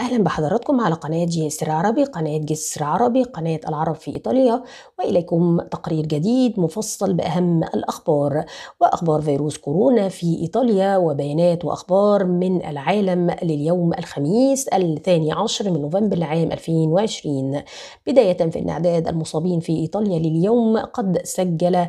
أهلا بحضراتكم على قناة جي اس عربي قناة جسر عربي قناة العرب في إيطاليا وإليكم تقرير جديد مفصل بأهم الأخبار وأخبار فيروس كورونا في إيطاليا وبيانات وأخبار من العالم لليوم الخميس الثاني عشر من نوفمبر العام 2020 بداية في إن أعداد المصابين في إيطاليا لليوم قد سجل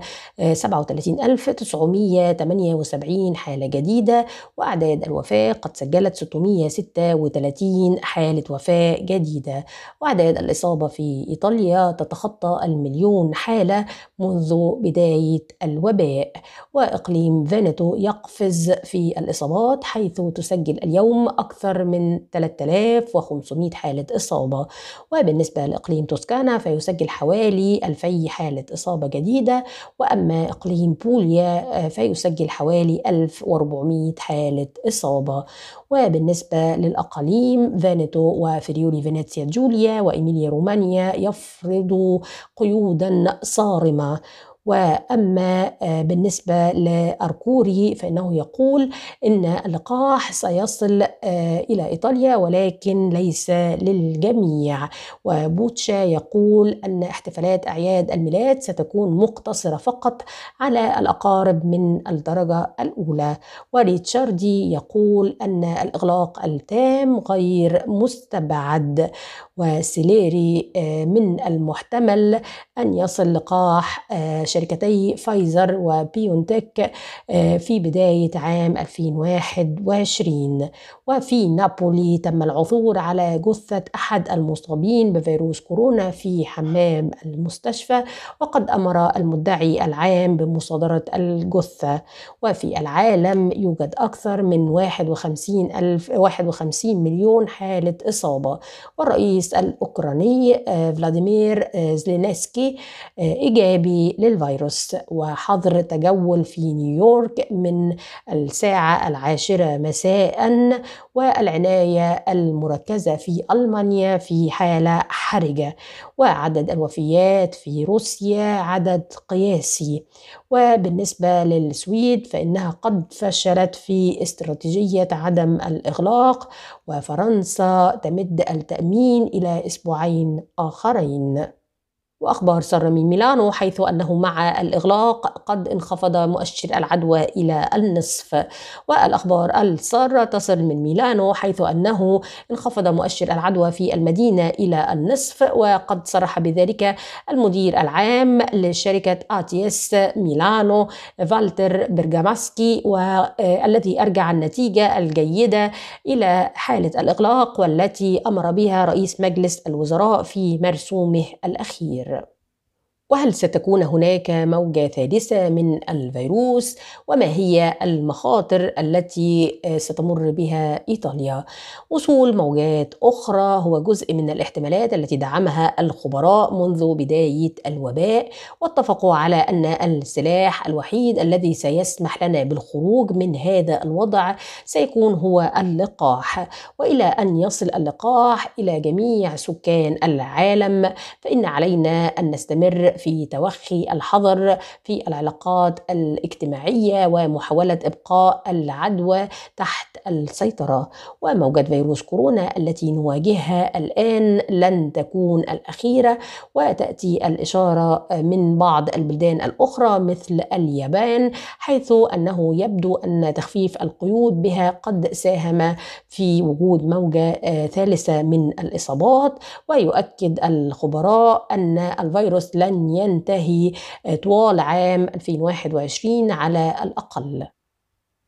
37978 آه، حالة جديدة وأعداد الوفاة قد سجلت 636 حالة وفاة جديدة وأعداد الإصابة في إيطاليا تتخطى المليون حالة منذ بداية الوباء وإقليم فينيتو يقفز في الإصابات حيث تسجل اليوم أكثر من 3500 حالة إصابة وبالنسبة لإقليم توسكانا فيسجل حوالي 2000 حالة إصابة جديدة وأما إقليم بوليا فيسجل حوالي 1400 حالة إصابة وبالنسبة للأقاليم فينيتو وفريولي فينيتسيا جوليا وإيميليا رومانيا يفرض قيودا صارمة واما آه، بالنسبه لاركوري فانه يقول ان اللقاح سيصل آه، الى ايطاليا ولكن ليس للجميع وبوتشا يقول ان احتفالات اعياد الميلاد ستكون مقتصره فقط على الاقارب من الدرجه الاولى وريتشاردي يقول ان الاغلاق التام غير مستبعد وسيليري آه، من المحتمل ان يصل لقاح شركتي فايزر وبيونتك آه، في بداية عام 2021 وفي نابولي تم العثور على جثة أحد المصابين بفيروس كورونا في حمام المستشفى وقد أمر المدعي العام بمصادرة الجثة وفي العالم يوجد أكثر من 51 ألف 51 مليون حالة إصابة والرئيس الأوكراني آه، فلاديمير آه، زلينسكي إيجابي للفيروس الفيروس وحظر تجول في نيويورك من الساعة العاشرة مساء والعناية المركزة في ألمانيا في حالة حرجة وعدد الوفيات في روسيا عدد قياسي وبالنسبة للسويد فإنها قد فشلت في استراتيجية عدم الإغلاق وفرنسا تمد التأمين إلى أسبوعين آخرين وأخبار من ميلانو حيث أنه مع الإغلاق قد انخفض مؤشر العدوى إلى النصف والأخبار السارة تصل من ميلانو حيث أنه انخفض مؤشر العدوى في المدينة إلى النصف وقد صرح بذلك المدير العام لشركة آتيس ميلانو فالتر برجاماسكي والذي آه، أرجع النتيجة الجيدة إلى حالة الإغلاق والتي أمر بها رئيس مجلس الوزراء في مرسومه الأخير وهل ستكون هناك موجة ثالثة من الفيروس وما هي المخاطر التي آه، ستمر بها إيطاليا وصول موجات أخرى هو جزء من الاحتمالات التي دعمها الخبراء منذ بداية الوباء واتفقوا على أن السلاح الوحيد الذي سيسمح لنا بالخروج من هذا الوضع سيكون هو اللقاح وإلى أن يصل اللقاح إلى جميع سكان العالم فإن علينا أن نستمر في توخي الحظر في العلاقات الاجتماعية ومحاولة إبقاء العدوى تحت السيطرة وموجة فيروس كورونا التي نواجهها الآن لن تكون الأخيرة وتأتي الإشارة من بعض البلدان الأخرى مثل اليابان حيث أنه يبدو أن تخفيف القيود بها قد ساهم في وجود موجة آه، ثالثة من الإصابات ويؤكد الخبراء أن الفيروس لن ينتهي طوال عام 2021 على الأقل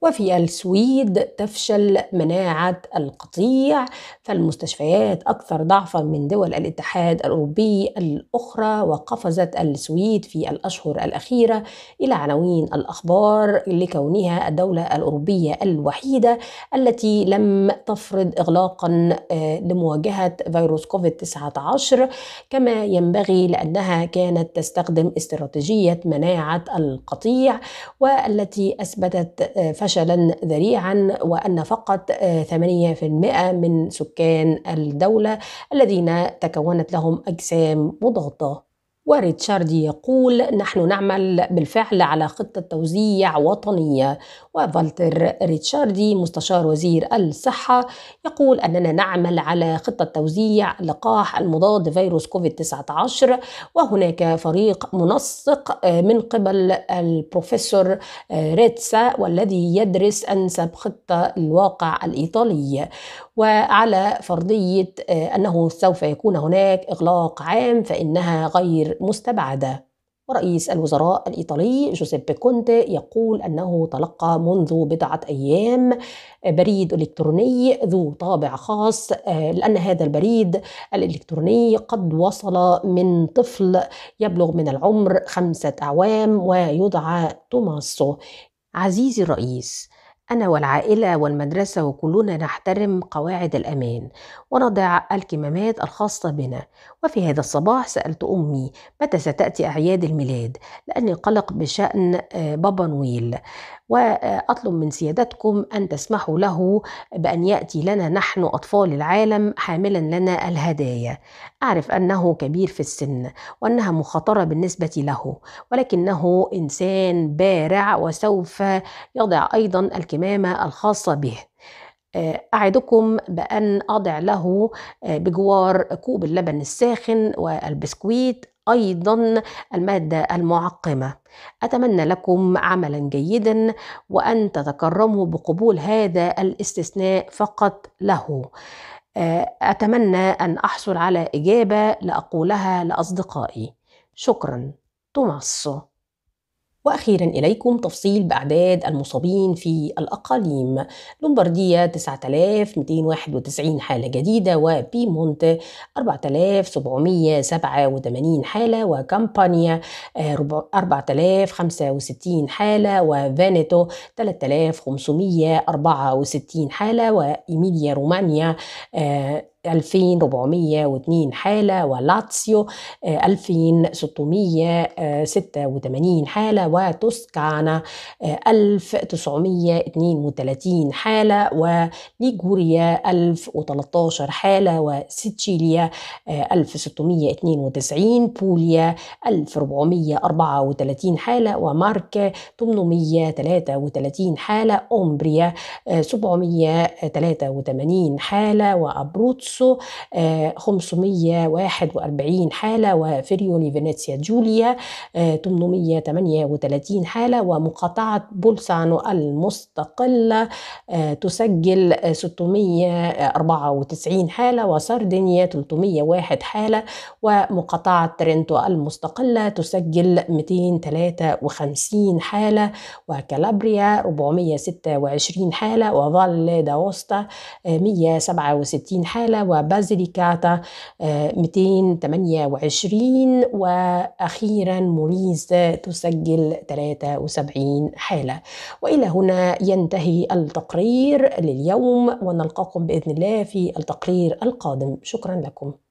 وفي السويد تفشل مناعة القطيع فالمستشفيات أكثر ضعفا من دول الاتحاد الأوروبي الأخرى وقفزت السويد في الأشهر الأخيرة إلى عناوين الأخبار لكونها الدولة الأوروبية الوحيدة التي لم تفرض إغلاقا آه، لمواجهة فيروس كوفيد 19 كما ينبغي لأنها كانت تستخدم استراتيجية مناعة القطيع والتي أثبتت آه، فشل فشلا ذريعا وأن فقط 8% آه، من سكان الدولة الذين تكونت لهم أجسام مضادة وريتشارد يقول نحن نعمل بالفعل على خطة توزيع وطنية وفالتر ريتشاردي مستشار وزير الصحة يقول أننا نعمل على خطة توزيع لقاح المضاد فيروس كوفيد 19 وهناك فريق منسق آه، من قبل البروفيسور آه، ريتسا والذي يدرس أنسب خطة الواقع الإيطالي وعلى فرضية آه، أنه سوف يكون هناك إغلاق عام فإنها غير مستبعدة ورئيس الوزراء الإيطالي جوزيب كونتي يقول أنه تلقى منذ بضعة أيام بريد إلكتروني ذو طابع خاص آه، لأن هذا البريد الإلكتروني قد وصل من طفل يبلغ من العمر خمسة أعوام ويدعى توماسو عزيزي الرئيس أنا والعائلة والمدرسة وكلنا نحترم قواعد الأمان ونضع الكمامات الخاصة بنا وفي هذا الصباح سألت أمي متى ستأتي أعياد الميلاد لأني قلق بشأن آه، بابا نويل وأطلب من سيادتكم أن تسمحوا له بأن يأتي لنا نحن أطفال العالم حاملا لنا الهدايا أعرف أنه كبير في السن وأنها مخاطرة بالنسبة له ولكنه إنسان بارع وسوف يضع أيضا الكمامة الخاصة به أعدكم بأن أضع له آه، بجوار كوب اللبن الساخن والبسكويت أيضا المادة المعقمة أتمنى لكم عملا جيدا وأن تتكرموا بقبول هذا الاستثناء فقط له آه، أتمنى أن أحصل على إجابة لأقولها لأصدقائي شكرا توماسو وأخيرا إليكم تفصيل بأعداد المصابين في الأقاليم لومباردية 9291 حالة جديدة وبيمونت 4787 حالة وكامبانيا 4065 آه، حالة وفانيتو 3564 حالة وإيميليا رومانيا آه، 2402 حالة ولاتسيو 2686 آه، آه، حالة وتوسكانا 1932 آه، حالة وليجوريا 1013 حالة وسيتشيليا 1692 بوليا 1434 حالة ومارك 833 حالة أومبريا 783 حالة وأبروتسو نفسه 541 آه، حالة وفريولي فينيسيا جوليا 838 آه، حالة ومقاطعة بولسانو المستقلة آه، تسجل 694 حالة وساردينيا 301 حالة ومقاطعة ترينتو المستقلة تسجل 253 حالة وكالابريا 426 حالة وفال داوستا 167 حالة وبازيليكاتا 228 آه، وأخيرا موريز تسجل 73 حالة وإلى هنا ينتهي التقرير لليوم ونلقاكم بإذن الله في التقرير القادم شكرا لكم